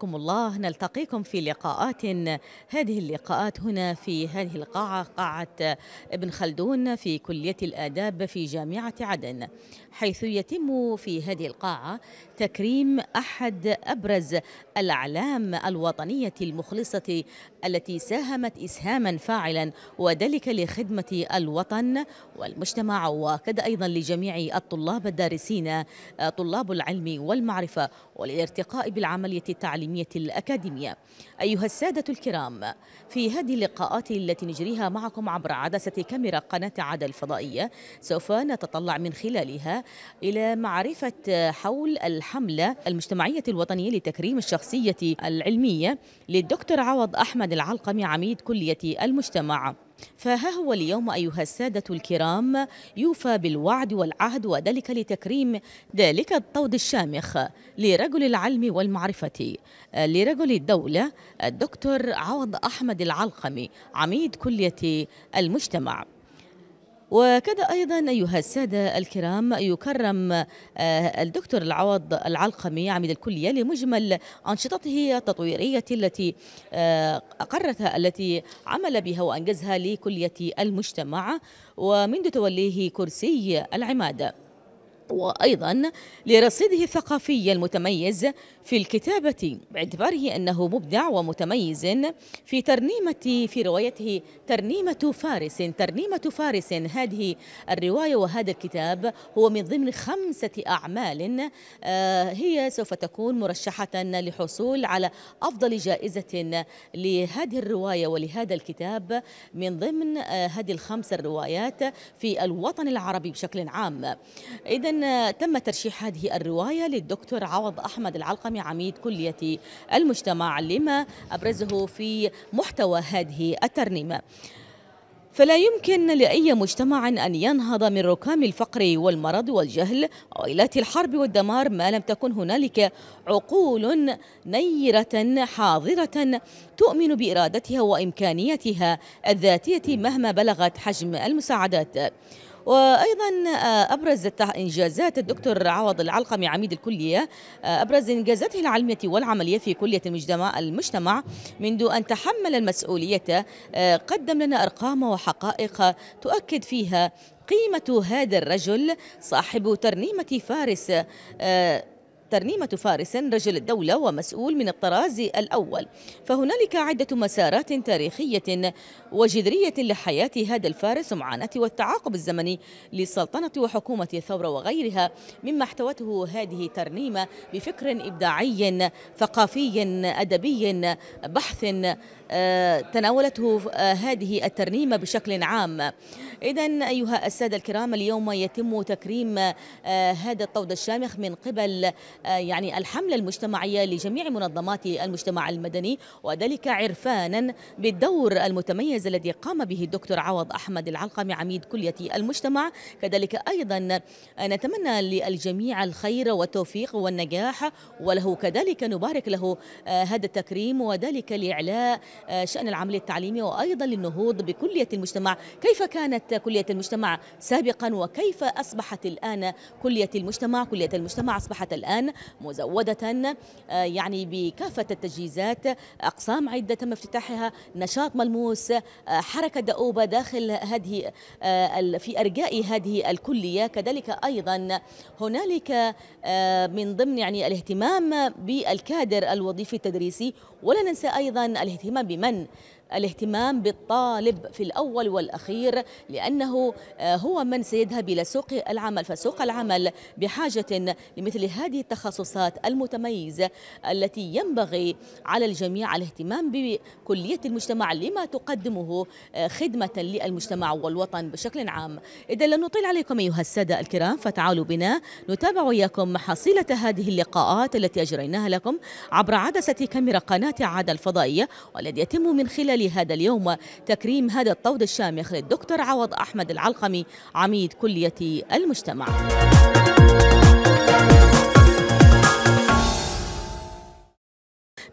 حياكم الله نلتقيكم في لقاءات هذه اللقاءات هنا في هذه القاعة قاعة ابن خلدون في كلية الآداب في جامعة عدن حيث يتم في هذه القاعة تكريم أحد أبرز الأعلام الوطنية المخلصة التي ساهمت إسهاما فاعلا وذلك لخدمة الوطن والمجتمع وكذا أيضا لجميع الطلاب الدارسين طلاب العلم والمعرفة والارتقاء بالعملية التعليمية الأكاديمية أيها السادة الكرام في هذه اللقاءات التي نجريها معكم عبر عدسة كاميرا قناة عدل الفضائية سوف نتطلع من خلالها إلى معرفة حول الحملة المجتمعية الوطنية لتكريم الشخصية العلمية للدكتور عوض أحمد العلقمي عميد كلية المجتمع فها هو اليوم أيها السادة الكرام يوفى بالوعد والعهد وذلك لتكريم ذلك الطود الشامخ لرجل العلم والمعرفة لرجل الدولة الدكتور عوض أحمد العلقمي عميد كلية المجتمع وكذا أيضا أيها السادة الكرام يكرم آه، الدكتور العوض العلقمي عميد الكلية لمجمل أنشطته التطويرية التي آه، أقرتها التي عمل بها وأنجزها لكلية المجتمع ومنذ توليه كرسي العمادة وأيضا لرصيده الثقافي المتميز في الكتابة باعتباره أنه مبدع ومتميز في ترنيمة في روايته ترنيمة فارس ترنيمة فارس هذه الرواية وهذا الكتاب هو من ضمن خمسة أعمال آه، هي سوف تكون مرشحة لحصول على أفضل جائزة لهذه الرواية ولهذا الكتاب من ضمن آه، هذه الخمس الروايات في الوطن العربي بشكل عام إذا تم ترشيح هذه الرواية للدكتور عوض أحمد العلقمي عميد كلية المجتمع لما أبرزه في محتوى هذه الترنيمة فلا يمكن لأي مجتمع أن ينهض من ركام الفقر والمرض والجهل وإلات الحرب والدمار ما لم تكن هنالك عقول نيرة حاضرة تؤمن بإرادتها وإمكانيتها الذاتية مهما بلغت حجم المساعدات وايضا آه، ابرز انجازات الدكتور عوض العلقمي عميد الكليه آه، ابرز انجازاته العلميه والعمليه في كليه المجتمع المجتمع منذ ان تحمل المسؤوليه آه، قدم لنا ارقام وحقائق تؤكد فيها قيمه هذا الرجل صاحب ترنيمه فارس ترنيمة فارس رجل الدولة ومسؤول من الطراز الأول فهنالك عدة مسارات تاريخية وجذرية لحياة هذا الفارس ومعاناة والتعاقب الزمني للسلطنة وحكومة الثورة وغيرها مما احتوته هذه الترنيمة بفكر إبداعي ثقافي أدبي بحث آه، تناولته آه، هذه الترنيمة بشكل عام إذا أيها السادة الكرام اليوم يتم تكريم آه، هذا الطود الشامخ من قبل يعني الحملة المجتمعية لجميع منظمات المجتمع المدني وذلك عرفانا بالدور المتميز الذي قام به الدكتور عوض أحمد العلقمي عميد كلية المجتمع كذلك أيضا نتمنى للجميع الخير والتوفيق والنجاح وله كذلك نبارك له هذا التكريم وذلك لإعلاء آه، شأن العمل التعليمي وأيضا للنهوض بكلية المجتمع كيف كانت كلية المجتمع سابقا وكيف أصبحت الآن كلية المجتمع كلية المجتمع أصبحت الآن مزودة آه، يعني بكافة التجهيزات أقسام عدة تم افتتاحها نشاط ملموس آه، حركة دؤوبة داخل هذه في أرجاء هذه الكلية كذلك أيضا هنالك من ضمن يعني الاهتمام بالكادر الوظيفي التدريسي ولا ننسى أيضا الاهتمام بمن الاهتمام بالطالب في الأول والأخير لأنه آه، هو من سيذهب إلى سوق العمل فسوق العمل بحاجة لمثل هذه التخصصات المتميزة التي ينبغي على الجميع الاهتمام بكلية المجتمع لما تقدمه آه، خدمة للمجتمع والوطن بشكل عام إذا لن نطيل عليكم أيها السادة الكرام فتعالوا بنا نتابع إياكم حصيلة هذه اللقاءات التي أجريناها لكم عبر عدسة كاميرا قناة عاد الفضائية والذي يتم من خلال خلال هذا اليوم تكريم هذا الطود الشامخ للدكتور عوض أحمد العلقمي عميد كلية المجتمع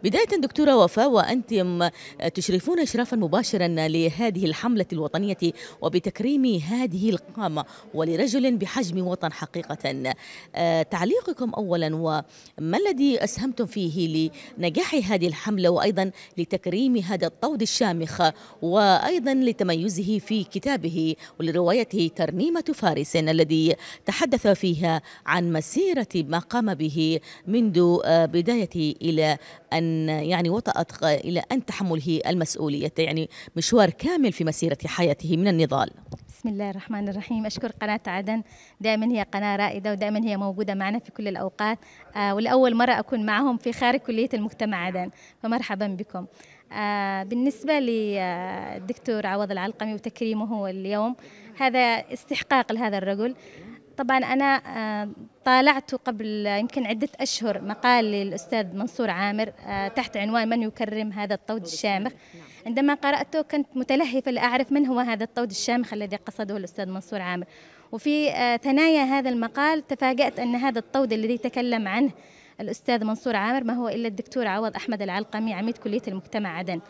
بداية دكتورة وفاء وأنتم تشرفون إشرافا مباشرا لهذه الحملة الوطنية وبتكريم هذه القامة ولرجل بحجم وطن حقيقة آه، تعليقكم أولا وما الذي أسهمتم فيه لنجاح هذه الحملة وأيضا لتكريم هذا الطود الشامخ وأيضا لتميزه في كتابه ولروايته ترنيمة فارس الذي تحدث فيها عن مسيرة ما قام به منذ آه، بدايته إلى أن يعني وطأت إلى أن تحمله المسؤولية يعني مشوار كامل في مسيرة حياته من النضال بسم الله الرحمن الرحيم أشكر قناة عدن دائما هي قناة رائدة ودائما هي موجودة معنا في كل الأوقات آه ولأول مرة أكون معهم في خارج كلية المجتمع عدن فمرحبا بكم آه بالنسبة للدكتور آه، عوض العلقمي وتكريمه اليوم هذا استحقاق لهذا الرجل طبعا أنا آه، طالعت قبل يمكن عدة أشهر مقال للأستاذ منصور عامر آه، تحت عنوان من يكرم هذا الطود الشامخ عندما قرأته كنت متلهفة لأعرف من هو هذا الطود الشامخ الذي قصده الأستاذ منصور عامر وفي آه، ثنايا هذا المقال تفاجأت أن هذا الطود الذي تكلم عنه الأستاذ منصور عامر ما هو إلا الدكتور عوض أحمد العلقمي عميد كلية المجتمع عدن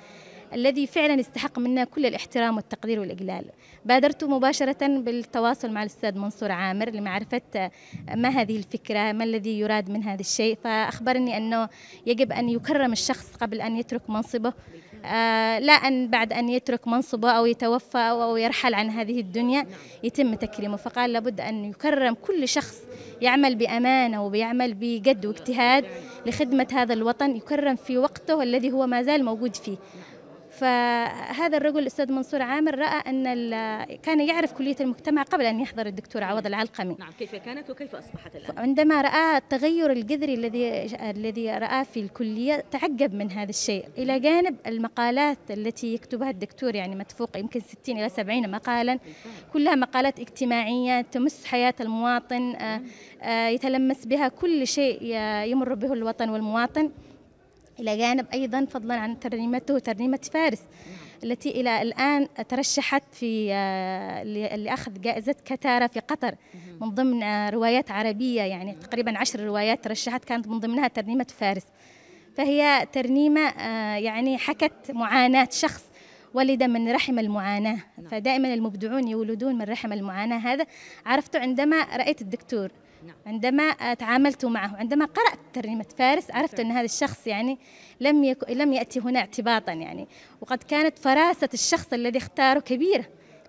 الذي فعلا استحق منا كل الاحترام والتقدير والإجلال بادرت مباشرة بالتواصل مع الأستاذ منصور عامر لمعرفة آه، ما هذه الفكرة ما الذي يراد من هذا الشيء فأخبرني أنه يجب أن يكرم الشخص قبل أن يترك منصبه آه لا أن بعد أن يترك منصبه أو يتوفى أو يرحل عن هذه الدنيا يتم تكريمه فقال لابد أن يكرم كل شخص يعمل بأمانة وبيعمل بجد واجتهاد لخدمة هذا الوطن يكرم في وقته الذي هو ما زال موجود فيه فهذا الرجل الأستاذ منصور عامر رأى أن كان يعرف كلية المجتمع قبل أن يحضر الدكتور نعم. عوض العلقمي نعم كيف كانت وكيف أصبحت الآن عندما رأى التغير الجذري الذي الذي رآه في الكلية تعجب من هذا الشيء إلى جانب المقالات التي يكتبها الدكتور يعني تفوق يمكن 60 إلى 70 مقالا كلها مقالات اجتماعية تمس حياة المواطن آه، آه، يتلمس بها كل شيء يمر به الوطن والمواطن إلى جانب أيضا فضلا عن ترنيمته ترنيمة فارس نعم. التي إلى الآن ترشحت في آه، لأخذ جائزة كتارة في قطر من ضمن آه، روايات عربية يعني نعم. تقريبا عشر روايات ترشحت كانت من ضمنها ترنيمة فارس فهي ترنيمة آه، يعني حكت معاناة شخص ولد من رحم المعاناة نعم. فدائما المبدعون يولدون من رحم المعاناة هذا عرفته عندما رأيت الدكتور نعم. عندما تعاملت معه عندما قرأت ترجمة فارس عرفت أن هذا الشخص يعني لم يك... لم يأتي هنا اعتباطا يعني وقد كانت فراسة الشخص الذي اختاره كبيرة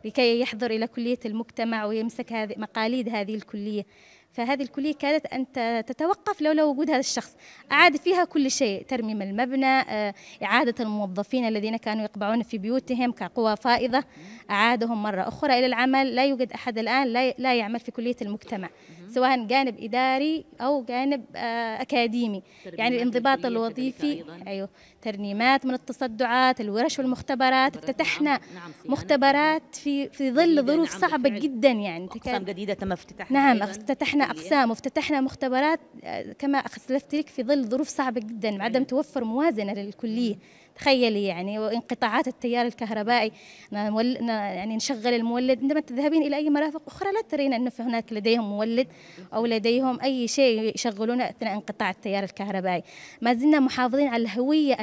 لكي يحضر إلى كلية المجتمع ويمسك هذه مقاليد هذه الكلية فهذه الكلية كادت أن تتوقف لولا وجود هذا الشخص أعاد فيها كل شيء ترميم المبنى آه، إعادة الموظفين الذين كانوا يقبعون في بيوتهم كقوى فائضة أعادهم مرة أخرى إلى العمل لا يوجد أحد الآن لا يعمل في كلية المجتمع سواء جانب اداري او جانب آه، اكاديمي يعني الانضباط الوظيفي ايوه ترنيمات من التصدعات الورش والمختبرات افتتحنا نعم، نعم، مختبرات في في ظل ظروف نعم، صعبه جدا يعني اقسام جديده تم افتتاحها نعم افتتحنا اقسام وافتتحنا مختبرات آه، كما اسلفت لك في ظل ظروف صعبه جدا عدم أيوه. توفر موازنه للكليه تخيلي يعني وانقطاعات التيار الكهربائي يعني نشغل المولد عندما تذهبين إلى أي مرافق أخرى لا ترين انه في هناك لديهم مولد أو لديهم أي شيء يشغلونه أثناء انقطاع التيار الكهربائي ما زلنا محافظين على الهوية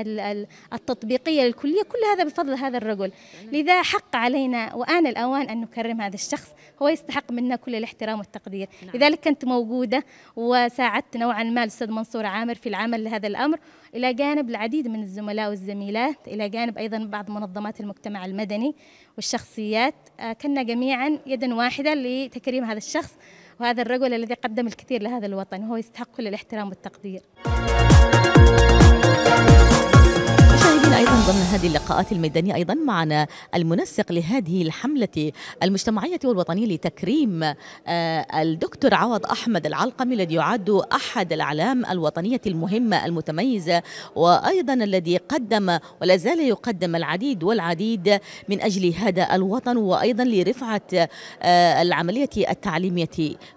التطبيقية للكلية كل هذا بفضل هذا الرجل لذا حق علينا وآن الأوان أن نكرم هذا الشخص هو يستحق منا كل الاحترام والتقدير نعم. لذلك كنت موجودة وساعدت نوعا ما الأستاذ منصور عامر في العمل لهذا الأمر إلى جانب العديد من الزملاء والزميلات إلى جانب أيضا بعض منظمات المجتمع المدني والشخصيات آه، كنا جميعا يدا واحدة لتكريم هذا الشخص وهذا الرجل الذي قدم الكثير لهذا الوطن وهو يستحق كل الاحترام والتقدير أيضا ضمن هذه اللقاءات الميدانية أيضا معنا المنسق لهذه الحملة المجتمعية والوطنية لتكريم آه، الدكتور عوض أحمد العلقمي الذي يعد أحد الأعلام الوطنية المهمة المتميزة وأيضا الذي قدم ولا زال يقدم العديد والعديد من أجل هذا الوطن وأيضا لرفعة آه، العملية التعليمية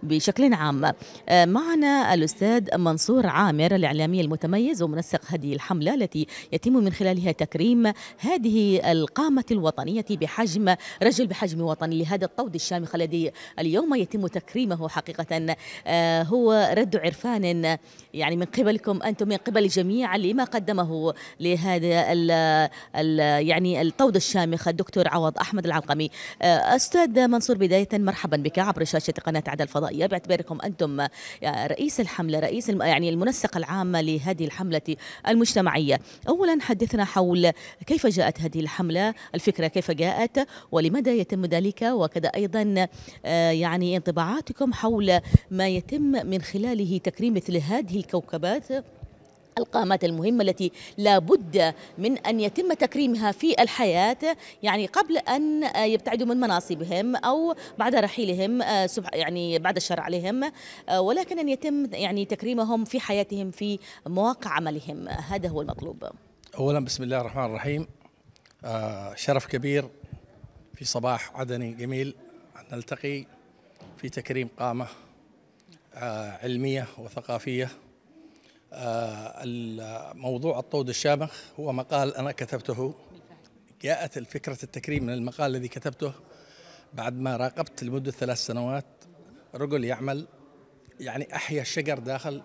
بشكل عام آه، معنا الأستاذ منصور عامر الإعلامي المتميز ومنسق هذه الحملة التي يتم من خلالها تكريم هذه القامة الوطنية بحجم رجل بحجم وطني لهذا الطود الشامخ الذي اليوم يتم تكريمه حقيقة آه، هو رد عرفان يعني من قبلكم أنتم من قبل جميعا لما قدمه لهذا الـ الـ يعني الطود الشامخ الدكتور عوض أحمد العلقمي آه، أستاذ منصور بداية مرحبا بك عبر شاشة قناة عدل الفضائية باعتباركم أنتم آه، رئيس الحملة رئيس يعني المنسق العام لهذه الحملة المجتمعية أولا حدثنا حول حول كيف جاءت هذه الحملة الفكرة كيف جاءت ولماذا يتم ذلك وكذا أيضا آه، يعني انطباعاتكم حول ما يتم من خلاله تكريم مثل هذه الكوكبات القامات المهمة التي لا بد من أن يتم تكريمها في الحياة يعني قبل أن يبتعدوا من مناصبهم أو بعد رحيلهم آه، يعني بعد الشر عليهم آه، ولكن أن يتم يعني تكريمهم في حياتهم في مواقع عملهم هذا هو المطلوب أولا بسم الله الرحمن الرحيم آه شرف كبير في صباح عدني جميل أن نلتقي في تكريم قامة آه علمية وثقافية آه موضوع الطود الشامخ هو مقال أنا كتبته جاءت الفكرة التكريم من المقال الذي كتبته بعد ما راقبت لمدة ثلاث سنوات رجل يعمل يعني أحيا الشجر داخل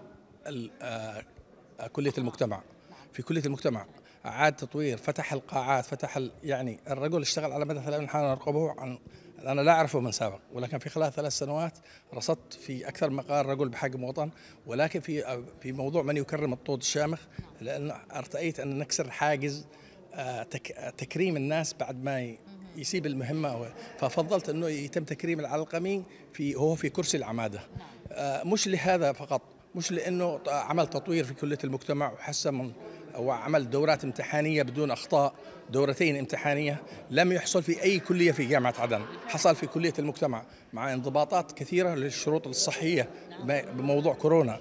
آه، كلية المجتمع في كليه المجتمع اعاد تطوير فتح القاعات فتح يعني الرجل اشتغل على مدى ثلاث حاله نرقبه عن انا لا اعرفه من سابق ولكن في خلال ثلاث سنوات رصدت في اكثر مقال رجل بحجم وطن ولكن في في موضوع من يكرم الطود الشامخ لان ارتأيت ان نكسر حاجز آه، تكريم الناس بعد ما يسيب المهمه ففضلت انه يتم تكريم العلقمي في هو في كرسي العماده نعم. آه، مش لهذا فقط مش لانه عمل تطوير في كليه المجتمع وحسن من وعمل دورات امتحانيه بدون اخطاء دورتين امتحانيه لم يحصل في اي كليه في جامعه عدن حصل في كليه المجتمع مع انضباطات كثيره للشروط الصحيه بموضوع كورونا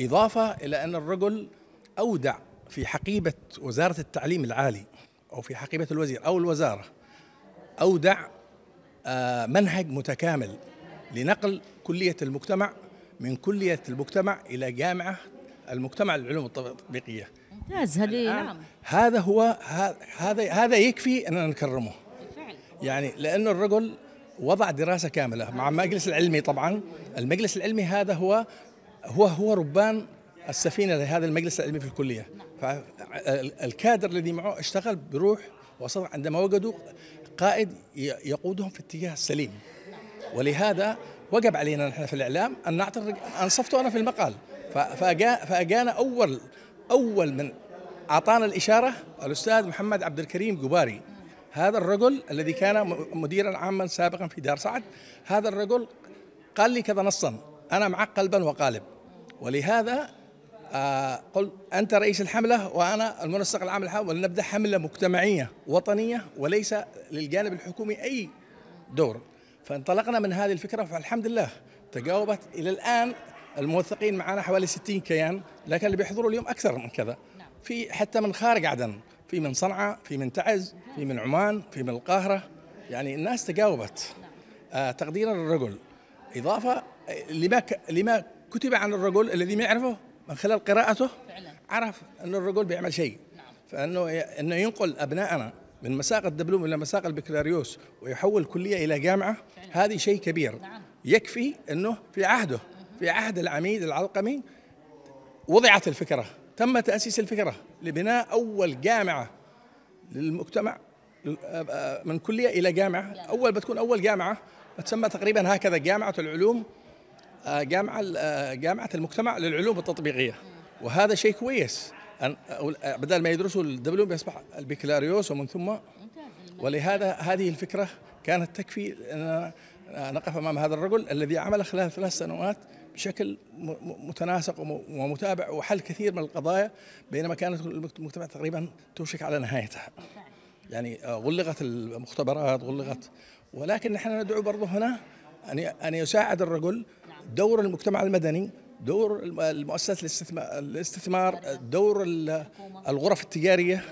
اضافه الى ان الرجل اودع في حقيبه وزاره التعليم العالي او في حقيبه الوزير او الوزاره اودع آه، منهج متكامل لنقل كليه المجتمع من كليه المجتمع الى جامعه المجتمع للعلوم التطبيقيه ممتاز هذه نعم هذا هو هذا هذا يكفي اننا نكرمه بالفعل يعني لانه الرجل وضع دراسه كامله مع المجلس العلمي طبعا المجلس العلمي هذا هو هو هو ربان السفينه لهذا المجلس العلمي في الكليه فالكادر الذي معه اشتغل بروح وصدق عندما وجدوا قائد يقودهم في اتجاه السليم ولهذا وجب علينا نحن في الاعلام ان نعطي انصفته انا في المقال فاجانا اول اول من اعطانا الاشاره الاستاذ محمد عبد الكريم قباري هذا الرجل الذي كان مديرا عاما سابقا في دار سعد هذا الرجل قال لي كذا نصا انا معك قلبا وقالب ولهذا آه قل انت رئيس الحمله وانا المنسق العام للحمله ولنبدا حمله مجتمعيه وطنيه وليس للجانب الحكومي اي دور فانطلقنا من هذه الفكره فالحمد لله تجاوبت الى الان الموثقين معنا حوالي 60 كيان لكن اللي بيحضروا اليوم اكثر من كذا نعم. في حتى من خارج عدن في من صنعاء في من تعز في من عمان في من القاهره يعني الناس تجاوبت نعم. آه تقديرا للرجل اضافه لما لما كتب عن الرجل الذي ما يعرفه من خلال قراءته عرف ان الرجل بيعمل شيء نعم. فانه انه ينقل ابنائنا من مساق الدبلوم الى مساق البكالوريوس ويحول كليه الى جامعه هذه شيء كبير يكفي انه في عهده في عهد العميد العلقمي وضعت الفكرة تم تأسيس الفكرة لبناء أول جامعة للمجتمع من كلية إلى جامعة أول بتكون أول جامعة تسمى تقريبا هكذا جامعة العلوم جامعة جامعة المجتمع للعلوم التطبيقية وهذا شيء كويس أن بدل ما يدرسوا الدبلوم يصبح البكالوريوس ومن ثم ولهذا هذه الفكرة كانت تكفي أن نقف أمام هذا الرجل الذي عمل خلال ثلاث سنوات بشكل متناسق ومتابع وحل كثير من القضايا بينما كانت المجتمع تقريبا توشك على نهايتها يعني آه، غلقت المختبرات غلقت ولكن نحن ندعو برضه هنا أن أن يساعد الرجل دور المجتمع المدني دور المؤسسات الاستثمار دور الغرف التجارية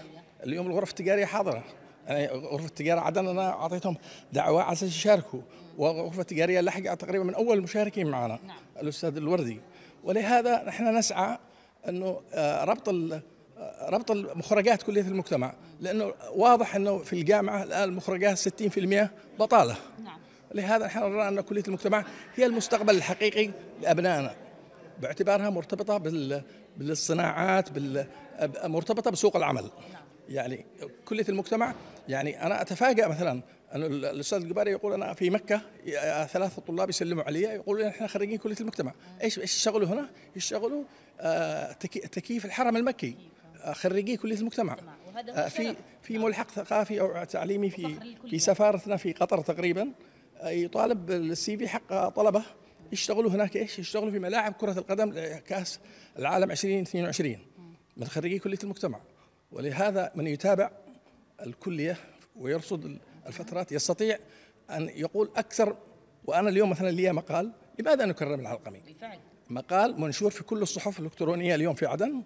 اليوم الغرف التجارية حاضرة يعني غرفه التجاره عدن انا اعطيتهم دعوه على اساس يشاركوا وغرفه التجاريه لحقت تقريبا من اول المشاركين معنا نعم. الاستاذ الوردي ولهذا نحن نسعى انه آه، ربط آه، ربط المخرجات كليه المجتمع لانه واضح انه في الجامعه الان المخرجات 60% بطاله نعم. لهذا نحن نرى ان كليه المجتمع هي المستقبل الحقيقي لابنائنا باعتبارها مرتبطه بالصناعات مرتبطه بسوق العمل نعم. يعني كليه المجتمع يعني انا اتفاجا مثلا الاستاذ الجباري يقول انا في مكه ثلاثه طلاب يسلموا علي يقول احنا خريجين كليه المجتمع ايش ايش يشتغلوا هنا؟ يشتغلوا آه، تكييف الحرم المكي آه، خريجي كليه المجتمع آه، في في ملحق ثقافي او تعليمي في في سفارتنا في قطر تقريبا يطالب السي في حق طلبه يشتغلوا هناك ايش؟ يشتغلوا في ملاعب كره القدم كاس العالم 2022 من خريجي كليه المجتمع ولهذا من يتابع الكلية ويرصد الفترات يستطيع أن يقول أكثر وأنا اليوم مثلا لي مقال لماذا نكرم العلقمي؟ بالفعل مقال منشور في كل الصحف الإلكترونية اليوم في عدن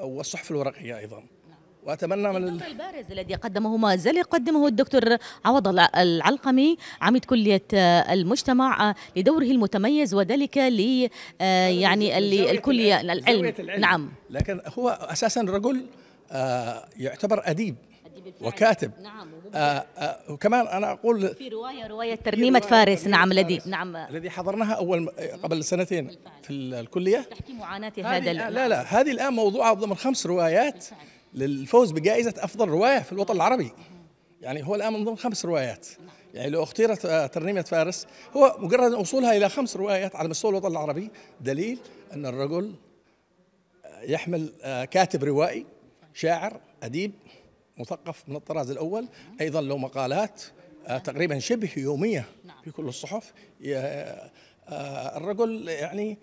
والصحف الورقية أيضا واتمنى من البارز الذي قدمه ما زال يقدمه الدكتور عوض العلقمي عميد كليه آه، المجتمع آه، لدوره المتميز وذلك ل آه، يعني الكليه العلم. العلم نعم لكن هو اساسا رجل آه، يعتبر أديب وكاتب نعم آه، آه، وكمان انا اقول في روايه روايه ترنيمه رواية فارس ترنيمة نعم الذي نعم الذي حضرناها اول قبل سنتين في الكليه تحكي معاناه هذا لا لا لا هذه الان موضوعه ضمن خمس روايات بالفعل. للفوز بجائزه افضل روايه في الوطن العربي يعني هو الان من ضمن خمس روايات نعم. يعني لو اختيرت ترنيمه فارس هو مجرد وصولها الى خمس روايات على مستوى الوطن العربي دليل ان الرجل يحمل كاتب روائي شاعر أديب مثقف من الطراز الأول نعم. أيضا له مقالات آه، نعم. تقريبا شبه يومية نعم. في كل الصحف آه، آه، الرجل يعني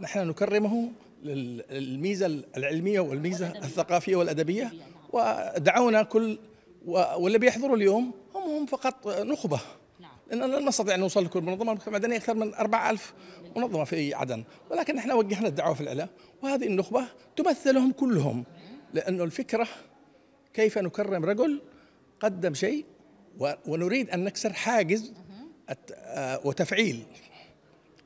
نحن نكرمه للميزة العلمية والميزة الثقافية والأدبية ودعونا كل واللي بيحضروا اليوم هم هم فقط نخبة لأننا لن نستطيع أن نوصل لكل منظمة المجتمع المدني أكثر من 4000 منظمة في عدن ولكن نحن وجهنا الدعوة في الاعلام وهذه النخبة تمثلهم كلهم لأنه الفكرة كيف نكرم رجل قدم شيء ونريد أن نكسر حاجز آه، وتفعيل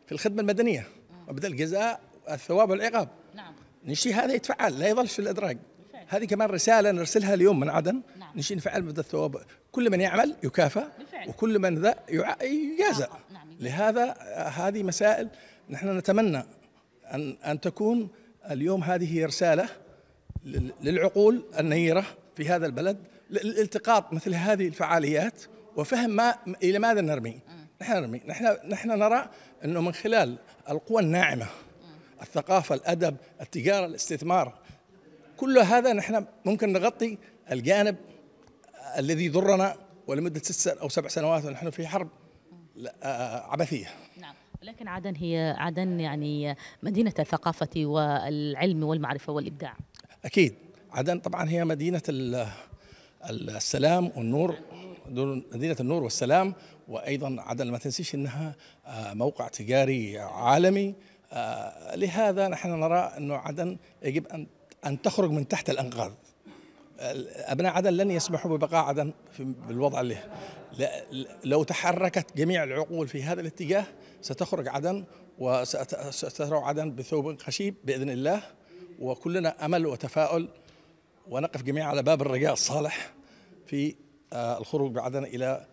في الخدمة المدنية مبدأ الجزاء الثواب والعقاب نعم نشي هذا يتفعل لا يظل في الإدراك بالفعل. هذه كمان رسالة نرسلها اليوم من عدن نعم. نشي نفعل مبدأ الثواب كل من يعمل يكافى وكل من ذا يجازى نعم. نعم. لهذا آه، هذه مسائل نحن نتمنى أن أن تكون اليوم هذه رسالة للعقول النيرة في هذا البلد لالتقاط مثل هذه الفعاليات وفهم ما إلى ماذا نرمي نحن نرمي نحن, نحن نرى أنه من خلال القوى الناعمة الثقافة الأدب التجارة الاستثمار كل هذا نحن ممكن نغطي الجانب الذي ضرنا ولمدة ست أو سبع سنوات ونحن في حرب آه، عبثية نعم لكن عدن هي عدن يعني مدينة الثقافة والعلم والمعرفة والإبداع اكيد عدن طبعا هي مدينه السلام والنور مدينه النور والسلام وايضا عدن ما تنسيش انها آه، موقع تجاري عالمي آه، لهذا نحن نرى انه عدن يجب ان ان تخرج من تحت الانقاض ابناء عدن لن يسمحوا ببقاء عدن بالوضع له لو تحركت جميع العقول في هذا الاتجاه ستخرج عدن وسترى عدن بثوب خشيب باذن الله وكلنا أمل وتفاؤل ونقف جميعا على باب الرجاء الصالح في آه، الخروج بعدنا إلى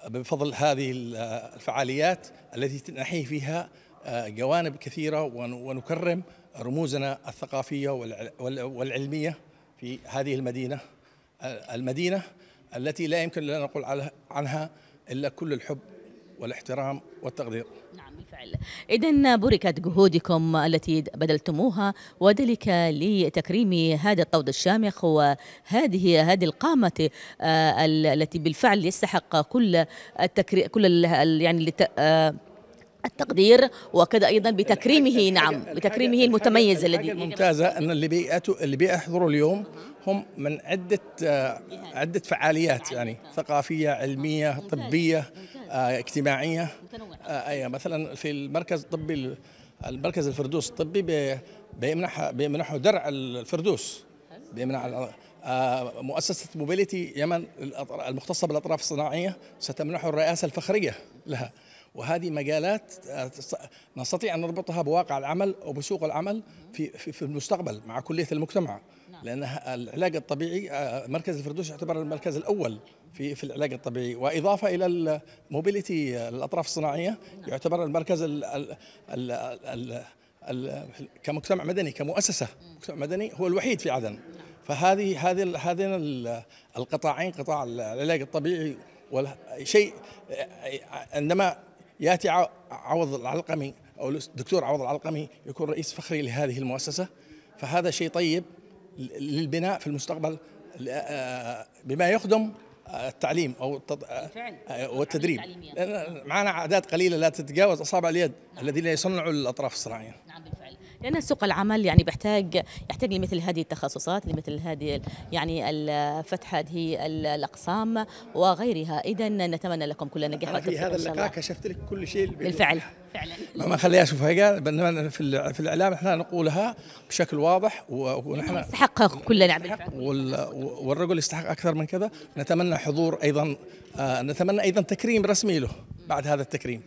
آه، بفضل هذه آه، الفعاليات التي نحيي فيها جوانب كثيرة ونكرم رموزنا الثقافية والعلمية في هذه المدينة المدينة التي لا يمكن لنا نقول عنها إلا كل الحب والاحترام والتقدير نعم بالفعل إذا بركت جهودكم التي بذلتموها وذلك لتكريم هذا الطود الشامخ وهذه هذه القامة آه، التي بالفعل يستحق كل التكري كل يعني آه، التقدير وكذا ايضا بتكريمه نعم بتكريمه المتميز الذي ممتازه ان اللي بيحضروا اليوم هم من عدة آه، عدة فعاليات يعني ثقافية علمية طبية آه، اجتماعية آه، أي مثلا في المركز الطبي المركز الفردوس الطبي بيمنح بيمنحه درع الفردوس بيمنع مؤسسة موبيليتي يمن المختصة بالأطراف الصناعية ستمنحه الرئاسة الفخرية لها وهذه مجالات آه، نستطيع أن نربطها بواقع العمل وبسوق العمل في, في, في المستقبل مع كلية المجتمع نعم. لأن العلاج الطبيعي آه، مركز الفردوس يعتبر المركز الأول في في العلاج الطبيعي واضافه الى الموبيليتي الاطراف الصناعيه نعم. يعتبر المركز الـ الـ الـ الـ الـ كمجتمع مدني كمؤسسه مجتمع مدني هو الوحيد في عدن نعم. فهذه هذه هذين القطاعين قطاع العلاج الطبيعي شيء آه، عندما ياتي عوض العلقمي او الدكتور عوض العلقمي يكون رئيس فخري لهذه المؤسسه فهذا شيء طيب للبناء في المستقبل بما يخدم التعليم او والتدريب معنا اعداد قليله لا تتجاوز اصابع اليد نعم. الذين يصنعوا الاطراف الصناعيه لان سوق العمل يعني بيحتاج يحتاج لمثل هذه التخصصات لمثل هذه يعني فتح هذه الاقسام وغيرها اذا نتمنى لكم كل النجاح في هذا اللقاء كشفت لك كل شيء بالفعل فعلا ما خليها شوفها بينما في في الاعلام احنا نقولها بشكل واضح ونحن نستحقها كلنا وال والرجل يستحق اكثر من كذا نتمنى حضور ايضا آه، نتمنى ايضا تكريم رسمي له بعد هذا التكريم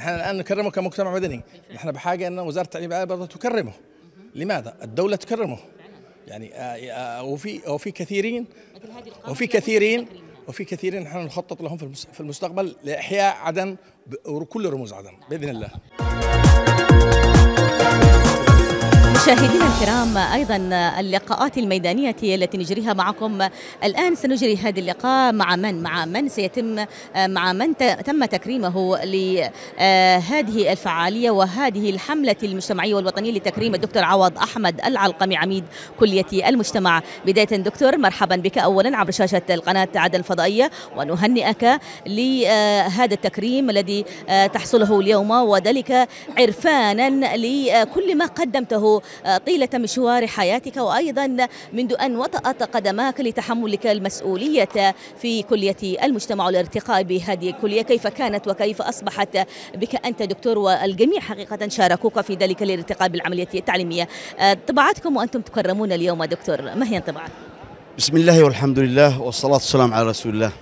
نحن الان نكرمه كمجتمع مدني نحن بحاجه ان وزاره التعليم العالي برضه تكرمه لماذا الدوله تكرمه يعني آه، آه، وفي وفي كثيرين وفي كثيرين وفي كثيرين نحن نخطط لهم في المستقبل لاحياء عدن وكل رموز عدن باذن الله مشاهدينا الكرام ايضا اللقاءات الميدانيه التي نجريها معكم الان سنجري هذا اللقاء مع من مع من سيتم مع من تم تكريمه لهذه الفعاليه وهذه الحمله المجتمعيه والوطنيه لتكريم الدكتور عوض احمد العلقمي عميد كليه المجتمع بدايه دكتور مرحبا بك اولا عبر شاشه القناه عدن الفضائيه ونهنئك لهذا التكريم الذي آه، تحصله اليوم وذلك عرفانا لكل ما قدمته آه، طيلة مشوار حياتك وأيضا منذ أن وطأت قدماك لتحملك المسؤولية في كلية المجتمع والارتقاء بهذه الكلية كيف كانت وكيف أصبحت بك أنت دكتور والجميع حقيقة شاركوك في ذلك الارتقاء بالعملية التعليمية آه، طباعتكم وأنتم تكرمون اليوم دكتور ما هي انطباعك؟ بسم الله والحمد لله والصلاة والسلام على رسول الله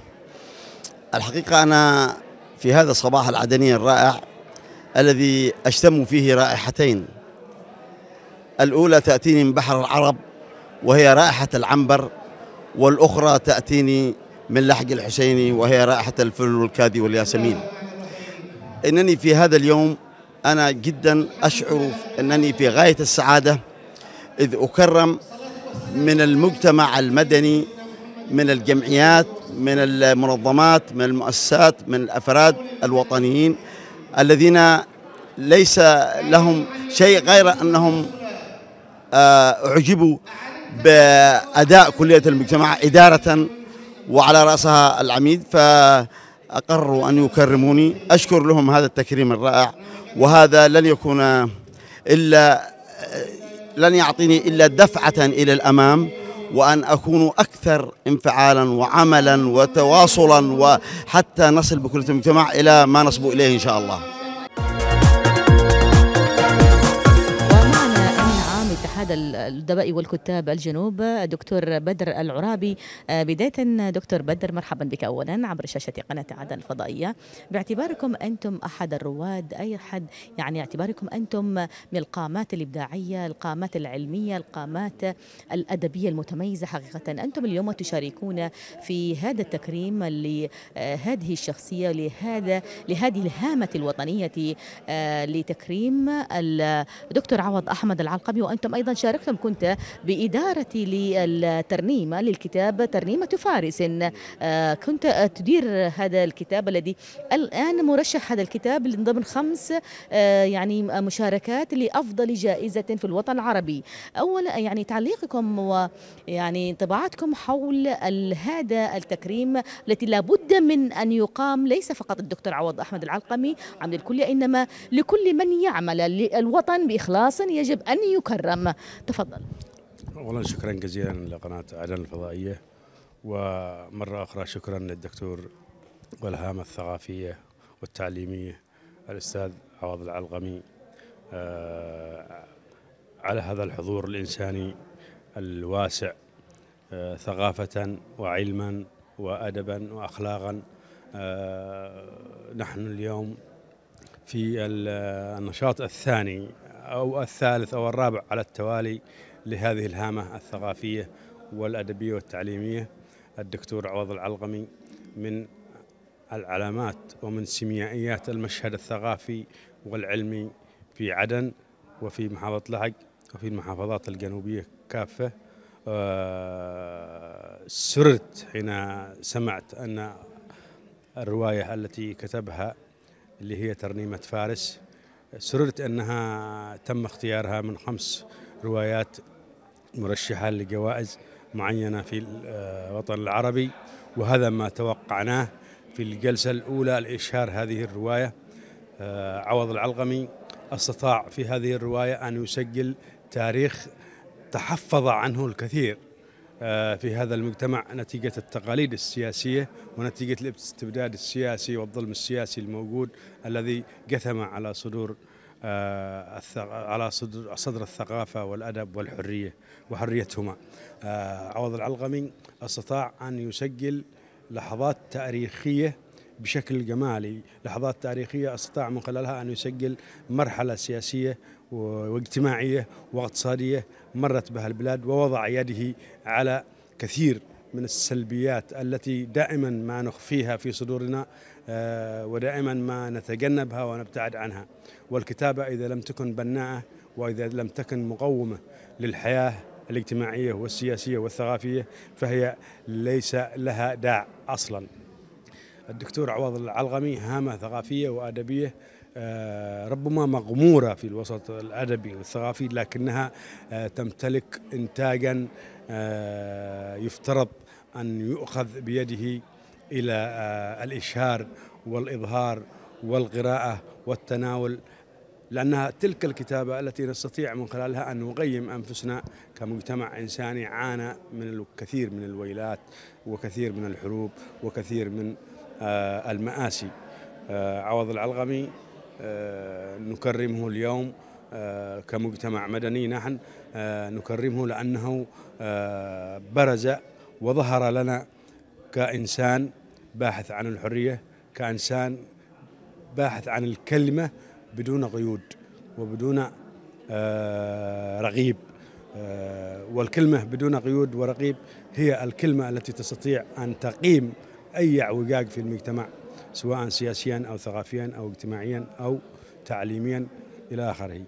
الحقيقة أنا في هذا الصباح العدني الرائع الذي أشتم فيه رائحتين الأولى تأتيني من بحر العرب وهي رائحة العنبر والأخرى تأتيني من لحق الحسيني وهي رائحة الفل والكادي والياسمين إنني في هذا اليوم أنا جدا أشعر أنني في غاية السعادة إذ أكرم من المجتمع المدني من الجمعيات من المنظمات من المؤسسات من الأفراد الوطنيين الذين ليس لهم شيء غير أنهم آه، أعجبوا بأداء كلية المجتمع إدارة وعلى رأسها العميد فأقروا أن يكرموني أشكر لهم هذا التكريم الرائع وهذا لن يكون إلا لن يعطيني إلا دفعة إلى الأمام وأن أكون أكثر انفعالا وعملا وتواصلا وحتى نصل بكلية المجتمع إلى ما نصب إليه إن شاء الله السادة الأدباء والكتاب الجنوب دكتور بدر العرابي آه، بداية دكتور بدر مرحبا بك أولا عبر شاشة قناة عدن الفضائية باعتباركم أنتم أحد الرواد أي أحد يعني اعتباركم أنتم من القامات الإبداعية القامات العلمية القامات الأدبية المتميزة حقيقة أنتم اليوم تشاركون في هذا التكريم لهذه آه، الشخصية لهذا لهذه الهامة الوطنية آه، لتكريم الدكتور عوض أحمد العلقبي وأنتم أيضا شاركتم كنت بإدارة للترنيمة للكتاب ترنيمة فارس آه، كنت تدير هذا الكتاب الذي الآن مرشح هذا الكتاب من ضمن خمس آه، يعني مشاركات لأفضل جائزة في الوطن العربي أولا يعني تعليقكم ويعني انطباعاتكم حول هذا التكريم التي لابد من أن يقام ليس فقط الدكتور عوض أحمد العلقمي عمد الكلية إنما لكل من يعمل للوطن بإخلاص يجب أن يكرم تفضل اولا شكرا جزيلا لقناه اعلان الفضائيه ومره اخرى شكرا للدكتور والهامه الثقافيه والتعليميه الاستاذ عوض العلقمي آه، على هذا الحضور الانساني الواسع آه، ثقافه وعلما وادبا واخلاقا آه، نحن اليوم في النشاط الثاني أو الثالث أو الرابع على التوالي لهذه الهامة الثقافية والأدبية والتعليمية الدكتور عوض العلقمي من العلامات ومن سيميائيات المشهد الثقافي والعلمي في عدن وفي محافظة لحق وفي المحافظات الجنوبية كافة آه، سرت حين سمعت أن الرواية التي كتبها اللي هي ترنيمة فارس سررت أنها تم اختيارها من خمس روايات مرشحة لجوائز معينة في الوطن آه، العربي وهذا ما توقعناه في الجلسة الأولى لإشهار هذه الرواية آه، عوض العلقمي استطاع في هذه الرواية أن يسجل تاريخ تحفظ عنه الكثير آه، في هذا المجتمع نتيجة التقاليد السياسية ونتيجة الاستبداد السياسي والظلم السياسي الموجود الذي جثم على صدور آه، على صدر الثقافة والأدب والحرية وحريتهما آه، عوض العلقمي استطاع أن يسجل لحظات تاريخية بشكل جمالي لحظات تاريخية استطاع من خلالها أن يسجل مرحلة سياسية واجتماعية واقتصادية مرت بها البلاد ووضع يده على كثير من السلبيات التي دائما ما نخفيها في صدورنا آه، ودائما ما نتجنبها ونبتعد عنها والكتابة إذا لم تكن بناءة وإذا لم تكن مقومة للحياة الاجتماعية والسياسية والثقافية فهي ليس لها داع أصلا الدكتور عوض العلغمي هامة ثقافية وأدبية آه، ربما مغمورة في الوسط الأدبي والثقافي لكنها آه، تمتلك إنتاجا آه، يفترض أن يؤخذ بيده إلى الإشهار والإظهار والقراءة والتناول لأنها تلك الكتابة التي نستطيع من خلالها أن نقيم أنفسنا كمجتمع إنساني عانى من الكثير من الويلات وكثير من الحروب وكثير من المآسي عوض العلغمي آه، نكرمه اليوم آه، كمجتمع مدني نحن آه، نكرمه لأنه برز وظهر لنا كإنسان باحث عن الحرية كإنسان باحث عن الكلمة بدون قيود وبدون رغيب والكلمة بدون قيود ورقيب هي الكلمة التي تستطيع أن تقيم أي اعوجاج في المجتمع سواء سياسيا أو ثقافيا أو اجتماعيا أو تعليميا إلى آخره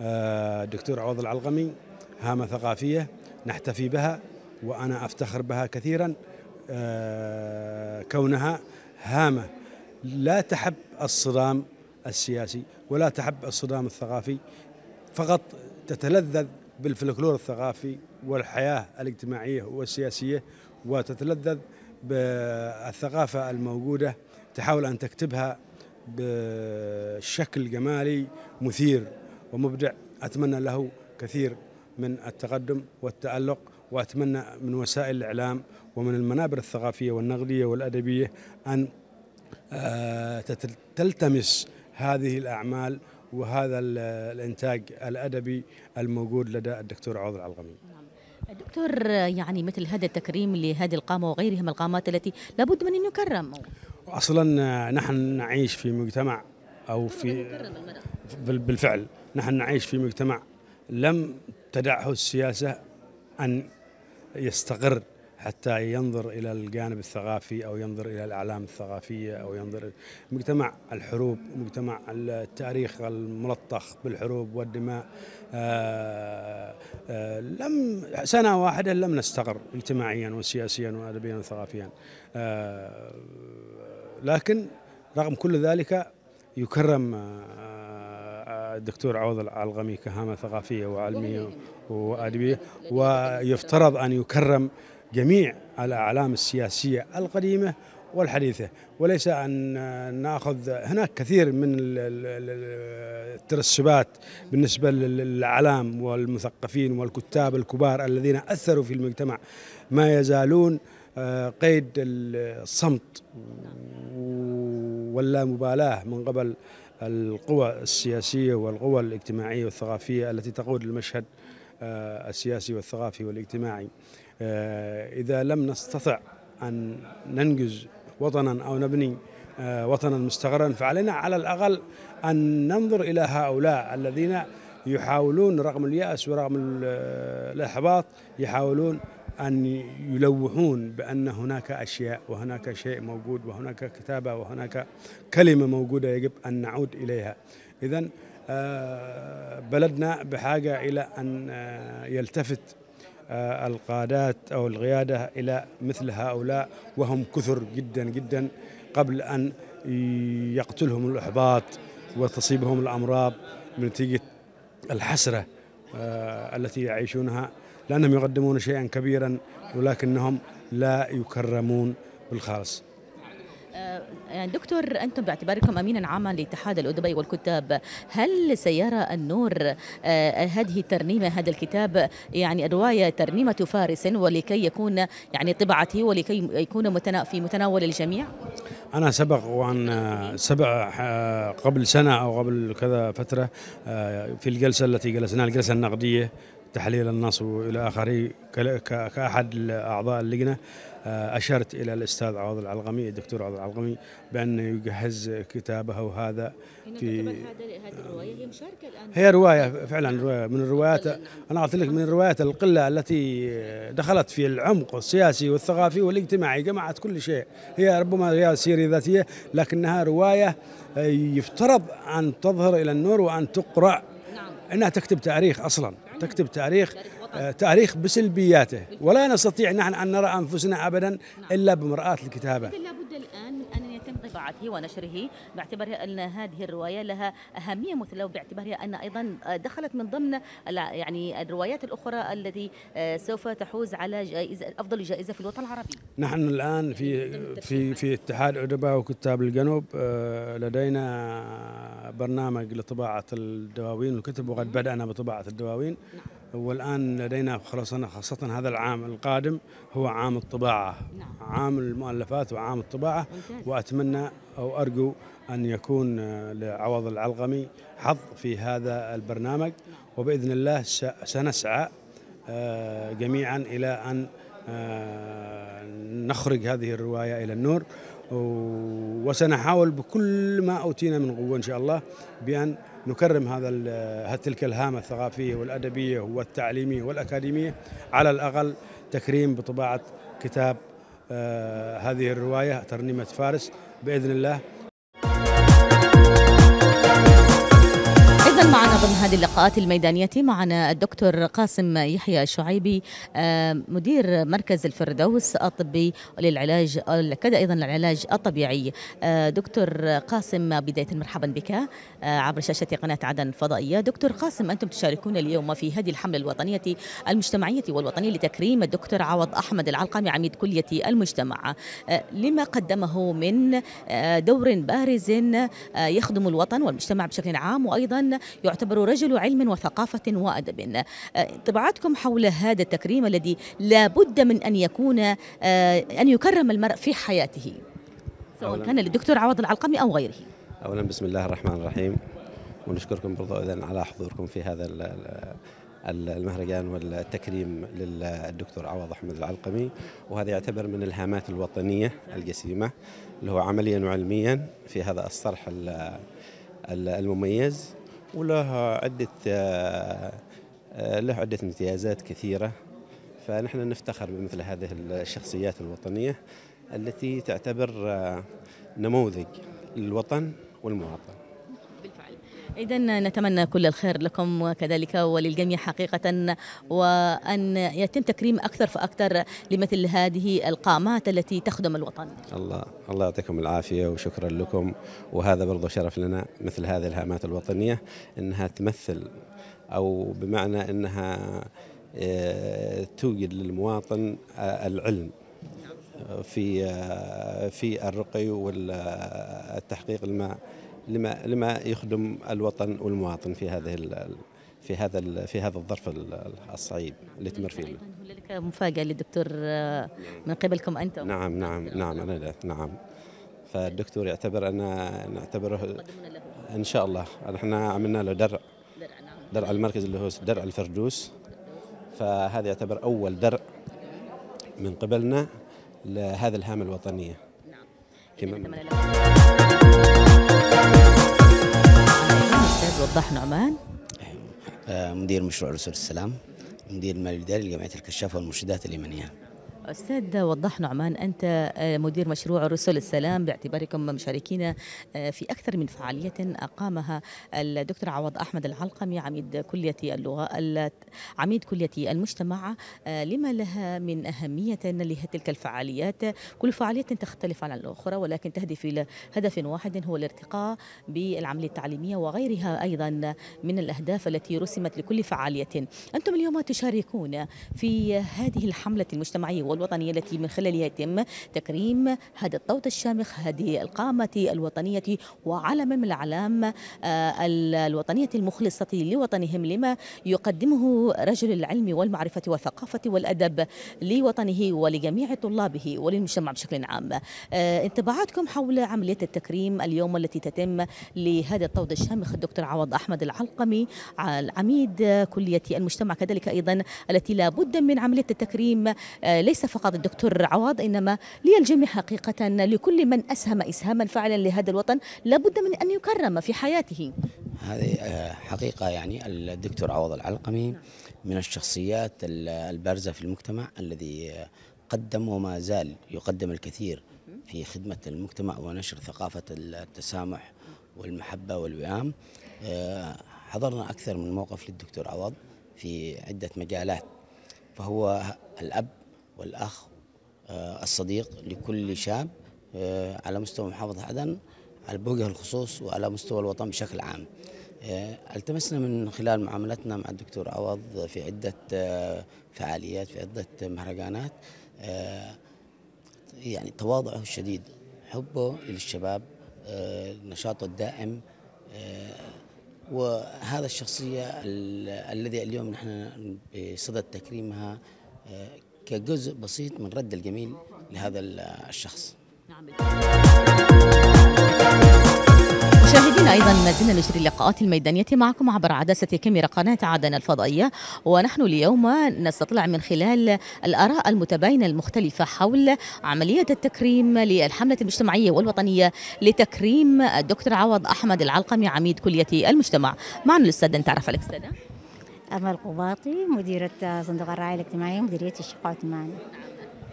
آه، دكتور عوض العلقمي هامة ثقافية نحتفي بها وأنا أفتخر بها كثيرا آه، كونها هامة لا تحب الصدام السياسي ولا تحب الصدام الثقافي فقط تتلذذ بالفلكلور الثقافي والحياة الاجتماعية والسياسية وتتلذذ بالثقافة الموجودة تحاول أن تكتبها بشكل جمالي مثير ومبدع أتمنى له كثير من التقدم والتألق وأتمنى من وسائل الإعلام ومن المنابر الثقافية والنقدية والأدبية أن آه، تلتمس هذه الأعمال وهذا الإنتاج الأدبي الموجود لدى الدكتور عوض العلقمي دكتور يعني مثل هذا التكريم لهذه القامة وغيرها من القامات التي لابد من أن يكرم اصلا نحن نعيش في مجتمع او في بالفعل نحن نعيش في مجتمع لم تدعه السياسه ان يستقر حتى ينظر الى الجانب الثقافي او ينظر الى الاعلام الثقافيه او ينظر مجتمع الحروب مجتمع التاريخ الملطخ بالحروب والدماء آآ آه، آآ آه، لم سنه واحده لم نستقر اجتماعيا وسياسيا وادبيا وثقافيا آه، لكن رغم كل ذلك يكرم آه، آه، الدكتور عوض العلغمي كهامة ثقافية وعلمية وأدبية ويفترض أن يكرم جميع الأعلام السياسية القديمة والحديثة وليس أن نأخذ هناك كثير من الترسبات بالنسبة للأعلام والمثقفين والكتاب الكبار الذين أثروا في المجتمع ما يزالون آه، قيد الصمت واللامبالاه من قبل القوى السياسيه والقوى الاجتماعيه والثقافيه التي تقود المشهد آه، السياسي والثقافي والاجتماعي آه، اذا لم نستطع ان ننجز وطنا او نبني وطنا مستقرا فعلينا على الاقل ان ننظر الى هؤلاء الذين يحاولون رغم اليأس ورغم الإحباط يحاولون أن يلوحون بأن هناك أشياء وهناك شيء موجود وهناك كتابة وهناك كلمة موجودة يجب أن نعود إليها إذا آه، بلدنا بحاجة إلى أن آه، يلتفت آه، القادات أو القيادة إلى مثل هؤلاء وهم كثر جدا جدا قبل أن يقتلهم الإحباط وتصيبهم الأمراض من نتيجة الحسرة التي يعيشونها لأنهم يقدمون شيئا كبيرا ولكنهم لا يكرمون بالخالص آه، يعني دكتور انتم باعتباركم امينا عاما لاتحاد الأدبي والكتاب هل سيرى النور آه، هذه الترنيمه هذا الكتاب يعني الروايه ترنيمه فارس ولكي يكون يعني طبعته ولكي يكون في متناول الجميع؟ انا سبق وان آه، سبق قبل سنه او قبل كذا فتره في الجلسه التي جلسناها الجلسه النقديه تحليل النص والى اخره كاحد اعضاء اللجنه آه، اشرت الى الاستاذ عوض العلقمي الدكتور عوض العلقمي بانه يجهز كتابه هذا في هي روايه فعلا روايه من الروايات انا قلت لك من الروايات القله التي دخلت في العمق السياسي والثقافي والاجتماعي جمعت كل شيء هي ربما هي سيره ذاتيه لكنها روايه آه، يفترض ان تظهر الى النور وان تقرا نعم. انها تكتب تاريخ اصلا تكتب تاريخ آه، تاريخ بسلبياته ولا نستطيع نحن أن نرى أنفسنا أبدا إلا بمرآة الكتابة لابد الآن من أن طباعته ونشره باعتبار أن هذه الرواية لها أهمية مثلى باعتبارها أن أيضا دخلت من ضمن يعني الروايات الأخرى التي آه، سوف تحوز على جائزة أفضل جائزة في الوطن العربي نحن الآن في في في اتحاد أدباء وكتاب الجنوب آه، لدينا برنامج لطباعة الدواوين والكتب وقد بدأنا بطباعة الدواوين نعم. والآن لدينا خلاصة خاصة هذا العام القادم هو عام الطباعة نعم. عام المؤلفات وعام الطباعة وأتمنى أو أرجو أن يكون لعوض العلغمي حظ في هذا البرنامج نعم. وبإذن الله سنسعى آه، جميعا إلى أن آه، نخرج هذه الرواية إلى النور وسنحاول بكل ما أوتينا من قوة إن شاء الله بأن نكرم هذا تلك الهامة الثقافية والأدبية والتعليمية والأكاديمية على الأقل تكريم بطباعة كتاب آه، هذه الرواية ترنيمة فارس بإذن الله إذا معنا ضمن هذه اللقاءات الميدانية معنا الدكتور قاسم يحيى الشعيبي مدير مركز الفردوس الطبي للعلاج كذا أيضا للعلاج الطبيعي آه، دكتور قاسم بداية مرحبا بك آه، عبر شاشة قناة عدن الفضائية دكتور قاسم أنتم تشاركون اليوم في هذه الحملة الوطنية المجتمعية والوطنية لتكريم الدكتور عوض أحمد العلقمي عميد كلية المجتمع آه، لما قدمه من دور بارز يخدم الوطن والمجتمع بشكل عام وأيضا يعتبر رجل علم وثقافة وأدب آه، انطباعاتكم حول هذا التكريم الذي لا بد من أن يكون آه، أن يكرم المرء في حياته سواء كان للدكتور عوض العلقمي أو غيره أولا بسم الله الرحمن الرحيم ونشكركم برضو إذن على حضوركم في هذا المهرجان والتكريم للدكتور عوض أحمد العلقمي وهذا يعتبر من الهامات الوطنية الجسيمة اللي هو عمليا وعلميا في هذا الصرح المميز وله عدة آه، له عدة امتيازات كثيرة فنحن نفتخر بمثل هذه الشخصيات الوطنية التي تعتبر آه، نموذج للوطن والمواطن إذا نتمنى كل الخير لكم وكذلك وللجميع حقيقة وأن يتم تكريم أكثر فأكثر لمثل هذه القامات التي تخدم الوطن الله الله يعطيكم العافية وشكرا لكم وهذا برضو شرف لنا مثل هذه الهامات الوطنية أنها تمثل أو بمعنى أنها آه، توجد للمواطن آه، العلم في آه، في الرقي والتحقيق لما لما لما يخدم الوطن والمواطن في هذه في هذا في هذا الظرف الصعيب اللي تمر فيه هنالك مفاجاه للدكتور آه، من قبلكم انتم نعم نعم نعم انا نعم فالدكتور يعتبر انا نعتبره ان شاء الله احنا عملنا له درع نعم. درع المركز اللي هو درع الفردوس فهذا يعتبر اول درع من قبلنا لهذا الهامه الوطنيه نعم وضح نعمان آه، مدير مشروع رسول السلام مدير مالي الإداري لجمعية الكشافة والمرشدات اليمنيه استاذ وضح نعمان انت آه، مدير مشروع رسل السلام باعتباركم مشاركين آه، في اكثر من فعاليه اقامها الدكتور عوض احمد العلقمي عميد كليه اللغه عميد كليه المجتمع آه، لما لها من اهميه لتلك الفعاليات كل فعاليه تختلف عن الاخرى ولكن تهدف الى هدف واحد هو الارتقاء بالعمليه التعليميه وغيرها ايضا من الاهداف التي رسمت لكل فعاليه انتم اليوم تشاركون في هذه الحمله المجتمعيه والوطنية التي من خلالها يتم تكريم هذا الطوط الشامخ هذه القامة الوطنية وعلم من الأعلام آه، الوطنية المخلصة لوطنهم لما يقدمه رجل العلم والمعرفة والثقافة والأدب لوطنه ولجميع طلابه وللمجتمع بشكل عام آه، انطباعاتكم حول عملية التكريم اليوم التي تتم لهذا الطود الشامخ الدكتور عوض أحمد العلقمي عميد كلية المجتمع كذلك أيضا التي لا بد من عملية التكريم آه، ليس ليس فقط الدكتور عواض إنما للجميع حقيقة لكل من أسهم إسهاما فعلا لهذا الوطن لابد من أن يكرم في حياته هذه آه، حقيقة يعني الدكتور عوض العلقمي من الشخصيات البارزة في المجتمع الذي قدم وما زال يقدم الكثير في خدمة المجتمع ونشر ثقافة التسامح والمحبة والوئام آه، حضرنا أكثر من موقف للدكتور عوض في عدة مجالات فهو الأب والأخ آه، الصديق لكل شاب آه، على مستوى محافظة عدن على بوجه الخصوص وعلى مستوى الوطن بشكل عام آه، التمسنا من خلال معاملتنا مع الدكتور عوض في عدة فعاليات في عدة مهرجانات يعني تواضعه الشديد حبه للشباب نشاطه الدائم وهذا الشخصية الذي اليوم نحن بصدد تكريمها كجزء بسيط من رد الجميل لهذا الشخص نعم. مشاهدينا ايضا ما زلنا نجري اللقاءات الميدانيه معكم عبر عدسه كاميرا قناه عدن الفضائيه ونحن اليوم نستطلع من خلال الاراء المتباينه المختلفه حول عمليه التكريم للحمله المجتمعيه والوطنيه لتكريم الدكتور عوض احمد العلقمي عميد كليه المجتمع معنا الاستاذ نتعرف عليك استاذه أمل قباطي مديرة صندوق الرعاية الاجتماعية مديرية الشقة العثمانية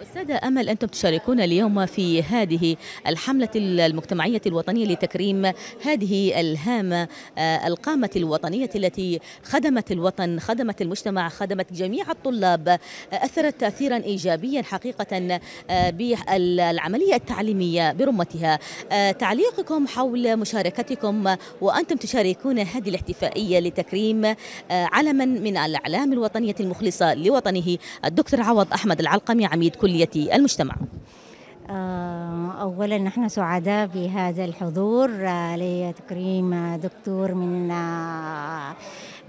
أستاذة أمل أنتم تشاركون اليوم في هذه الحملة المجتمعية الوطنية لتكريم هذه الهامة آه، القامة الوطنية التي خدمت الوطن خدمت المجتمع خدمت جميع الطلاب آه، أثرت تأثيرا إيجابيا حقيقة آه، بالعملية التعليمية برمتها تعليقكم حول مشاركتكم وأنتم تشاركون هذه الاحتفائية لتكريم علما من الأعلام الوطنية المخلصة لوطنه الدكتور عوض أحمد العلقمي عميد كل كلية المجتمع آه، أولا نحن سعداء بهذا الحضور آه، لتكريم دكتور من آه،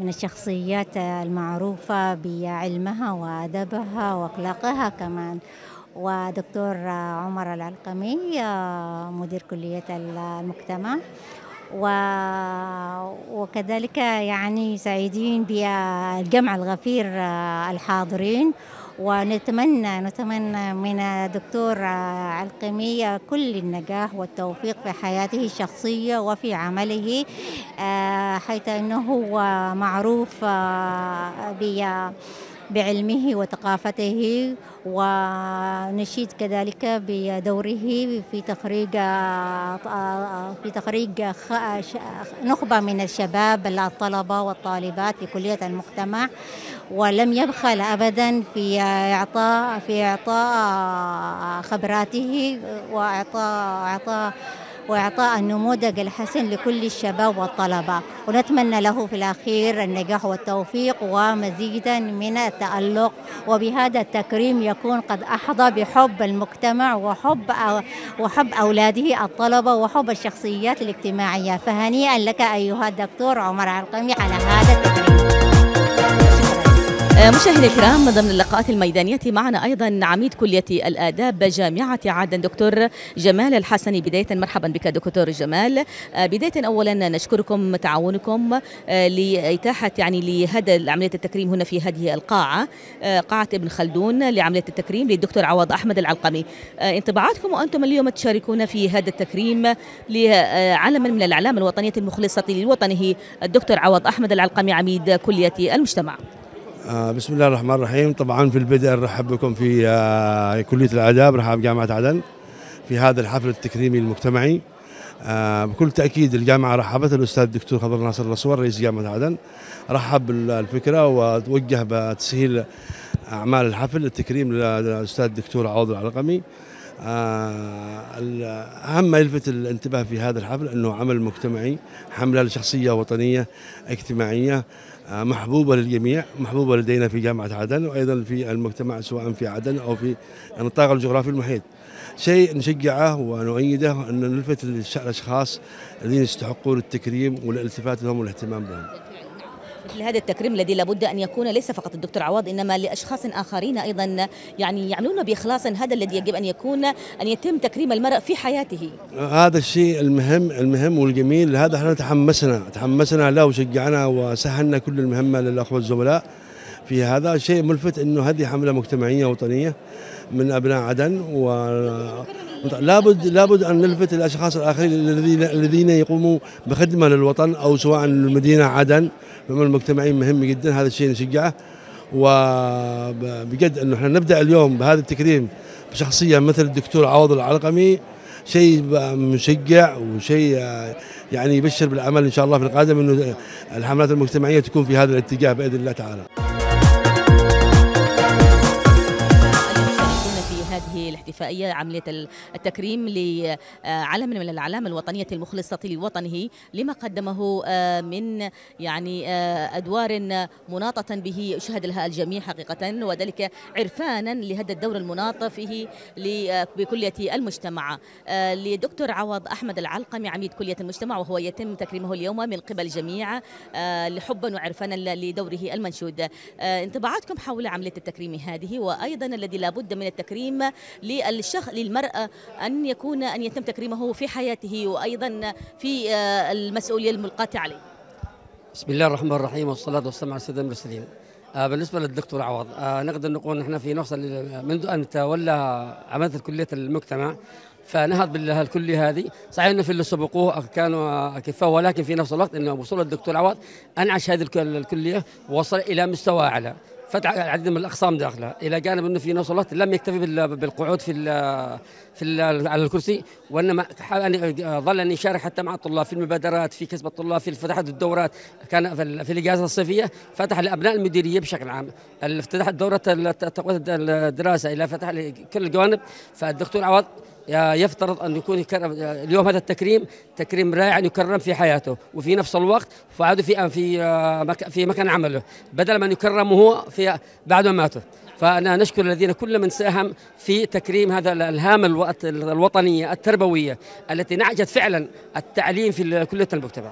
من الشخصيات المعروفة بعلمها وأدبها وأخلاقها كمان ودكتور عمر العلقمي مدير كلية المجتمع و... وكذلك يعني سعيدين بالجمع الغفير الحاضرين ونتمنى نتمنى من الدكتور علقمية كل النجاح والتوفيق في حياته الشخصية وفي عمله آه، حيث أنه هو معروف آه، بعلمه وثقافته ونشيد كذلك بدوره في تخريج آه، في تخريج نخبة من الشباب الطلبة والطالبات في كلية المجتمع ولم يبخل ابدا في اعطاء في اعطاء خبراته واعطاء اعطاء واعطاء النموذج الحسن لكل الشباب والطلبه ونتمنى له في الاخير النجاح والتوفيق ومزيدا من التالق وبهذا التكريم يكون قد احظى بحب المجتمع وحب وحب اولاده الطلبه وحب الشخصيات الاجتماعيه فهنيئا لك ايها الدكتور عمر علقمي على هذا التكريم آه، مشاهدي الكرام من ضمن اللقاءات الميدانية معنا أيضا عميد كلية الآداب بجامعة عدن دكتور جمال الحسني بداية مرحبا بك دكتور جمال آه، بداية أولا نشكركم تعاونكم آه، لإتاحة يعني لهذا عملية التكريم هنا في هذه القاعة قاعة ابن خلدون لعملية التكريم للدكتور عوض أحمد العلقمي انطباعاتكم وأنتم اليوم تشاركون في هذا التكريم لعلم من الأعلام الوطنية المخلصة لوطنه الدكتور عوض أحمد العلقمي عميد كلية المجتمع آه، بسم الله الرحمن الرحيم طبعا في البدء نرحب بكم في آه، كلية الآداب رحاب جامعة عدن في هذا الحفل التكريمي المجتمعي آه، بكل تأكيد الجامعة رحبت الأستاذ الدكتور خضر ناصر الرسول رئيس جامعة عدن رحب بالفكرة وتوجه بتسهيل أعمال الحفل التكريم للأستاذ الدكتور عوض العلقمي أهم ما يلفت الانتباه في هذا الحفل أنه عمل مجتمعي حملة لشخصية وطنية اجتماعية آه، محبوبة للجميع محبوبة لدينا في جامعة عدن وأيضا في المجتمع سواء في عدن أو في يعني النطاق الجغرافي المحيط شيء نشجعه ونؤيده أن نلفت الأشخاص الذين يستحقون التكريم والالتفات لهم والاهتمام بهم مثل هذا التكريم الذي لابد ان يكون ليس فقط الدكتور عواض انما لاشخاص اخرين ايضا يعني يعملون باخلاص هذا الذي يجب ان يكون ان يتم تكريم المرء في حياته. هذا الشيء المهم المهم والجميل هذا احنا تحمسنا تحمسنا له وشجعنا وسهلنا كل المهمه للاخوه الزملاء في هذا شيء ملفت انه هذه حمله مجتمعيه وطنيه من ابناء عدن و لابد لابد ان نلفت الاشخاص الاخرين الذين الذين يقوموا بخدمه للوطن او سواء للمدينه عدن العمل المجتمعي مهم جدا هذا الشيء نشجعه وبجد انه احنا نبدا اليوم بهذا التكريم بشخصيه مثل الدكتور عوض العلقمي شيء مشجع وشيء يعني يبشر بالعمل ان شاء الله في القادم انه الحملات المجتمعيه تكون في هذا الاتجاه باذن الله تعالى. الإفائية عملية التكريم لعلم آه، من الأعلام الوطنية المخلصة لوطنه لما قدمه آه، من يعني آه، أدوار مناطة به شهد لها الجميع حقيقة وذلك عرفانا لهذا الدور المناط فيه بكلية المجتمع لدكتور عوض أحمد العلقمي عميد كلية المجتمع وهو يتم تكريمه اليوم من قبل الجميع حبا وعرفانا لدوره المنشود انطباعاتكم حول عملية التكريم هذه وأيضا الذي لابد من التكريم للشخص للمرأة أن يكون أن يتم تكريمه في حياته وأيضا في آه، المسؤولية الملقاة عليه بسم الله الرحمن الرحيم والصلاة والسلام على سيدنا المرسلين آه، بالنسبة للدكتور عوض آه، نقدر نقول نحن في نفس منذ أن تولى عملية كلية المجتمع فنهض بالله الكل هذه صحيح انه في اللي سبقوه كانوا اكفاء ولكن في نفس الوقت انه وصول الدكتور عوض انعش هذه الكليه ووصل الى مستوى اعلى فتح العديد من الاقسام داخلها الى جانب انه في نفس الوقت لم يكتفي بالقعود في في على الكرسي وانما ظل ان يشارك حتى مع الطلاب في المبادرات في كسب الطلاب في فتحت الدورات كان في الاجازه الصيفيه فتح لابناء المديريه بشكل عام افتتحت دوره التقويه الدراسه الى فتح كل الجوانب فالدكتور عوض يفترض أن يكون يكرم اليوم هذا التكريم تكريم رائع أن يكرم في حياته وفي نفس الوقت فعاد في في آه، في مكان عمله بدل ما يكرمه يكرم في بعد ما ماته فأنا نشكر الذين كل من ساهم في تكريم هذا الهام الوطنية التربوية التي نعجت فعلا التعليم في كلية المجتمع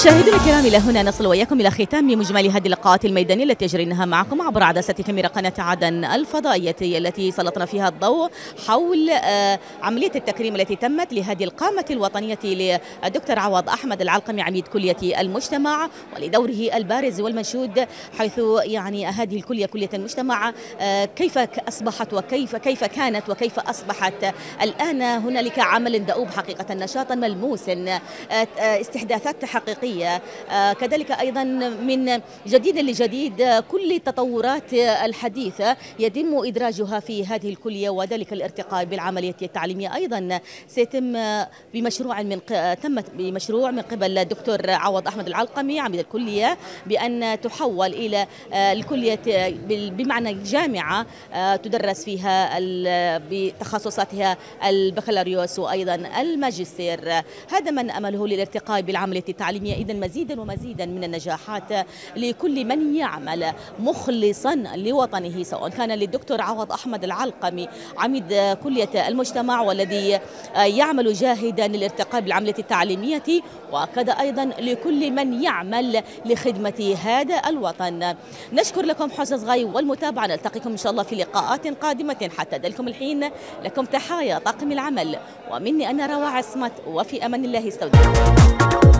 مشاهدينا الكرام الى هنا نصل واياكم الى ختام مجمل هذه اللقاءات الميدانيه التي جريناها معكم عبر عدسه كاميرا قناه عدن الفضائيه التي سلطنا فيها الضوء حول آه، عمليه التكريم التي تمت لهذه القامه الوطنيه للدكتور عوض احمد العلقمي عميد كليه المجتمع ولدوره البارز والمنشود حيث يعني هذه الكليه كليه المجتمع آه، كيف اصبحت وكيف كيف كانت وكيف اصبحت الان هنالك عمل دؤوب حقيقه نشاطا ملموسا آه، استحداثات حقيقيه العربية آه، كذلك أيضا من جديد لجديد كل التطورات الحديثة يتم إدراجها في هذه الكلية وذلك الارتقاء بالعملية التعليمية أيضا سيتم بمشروع من تمت بمشروع من قبل الدكتور عوض أحمد العلقمي عميد الكلية بأن تحول إلى آه، الكلية بمعنى جامعة آه، تدرس فيها بتخصصاتها البكالوريوس وأيضا الماجستير هذا من أمله للارتقاء بالعملية التعليمية إذا مزيدا ومزيدا من النجاحات لكل من يعمل مخلصا لوطنه سواء كان للدكتور عوض أحمد العلقمي عميد كلية المجتمع والذي يعمل جاهدا للارتقاء بالعملة التعليمية وكذا أيضا لكل من يعمل لخدمة هذا الوطن نشكر لكم حسن صغي والمتابعة نلتقيكم إن شاء الله في لقاءات قادمة حتى ذلكم الحين لكم تحايا طاقم العمل ومني أنا روى عصمت وفي أمان الله استودعكم